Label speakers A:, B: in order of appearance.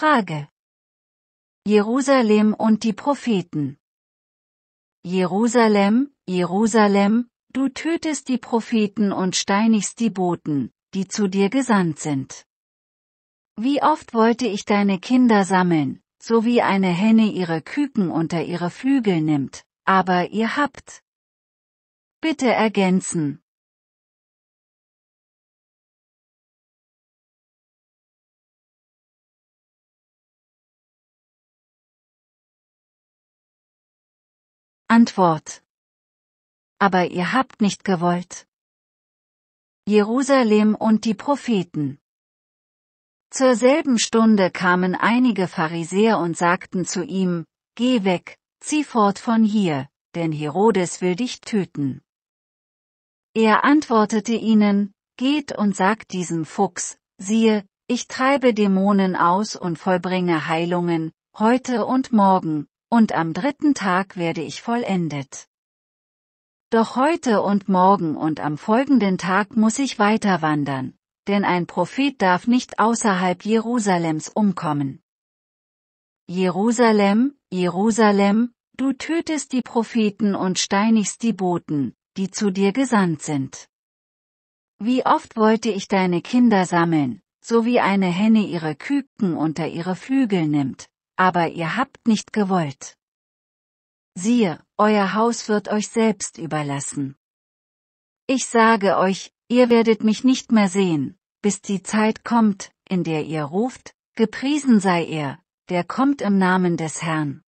A: Frage. Jerusalem und die Propheten.
B: Jerusalem, Jerusalem, du tötest die Propheten und steinigst die Boten, die zu dir gesandt sind. Wie oft wollte ich deine Kinder sammeln, so wie eine Henne ihre Küken unter ihre Flügel nimmt, aber ihr habt. Bitte ergänzen,
A: Antwort. Aber ihr habt nicht gewollt.
B: Jerusalem und die Propheten. Zur selben Stunde kamen einige Pharisäer und sagten zu ihm, Geh weg, zieh fort von hier, denn Herodes will dich töten. Er antwortete ihnen, Geht und sagt diesem Fuchs, siehe, ich treibe Dämonen aus und vollbringe Heilungen, heute und morgen, und am dritten Tag werde ich vollendet. Doch heute und morgen und am folgenden Tag muss ich weiter wandern, denn ein Prophet darf nicht außerhalb Jerusalems umkommen. Jerusalem, Jerusalem, du tötest die Propheten und steinigst die Boten, die zu dir gesandt sind. Wie oft wollte ich deine Kinder sammeln, so wie eine Henne ihre Küken unter ihre Flügel nimmt, aber ihr habt nicht gewollt. Siehe, euer Haus wird euch selbst überlassen. Ich sage euch, ihr werdet mich nicht mehr sehen, bis die Zeit kommt, in der ihr ruft, gepriesen sei er, der kommt im Namen des Herrn.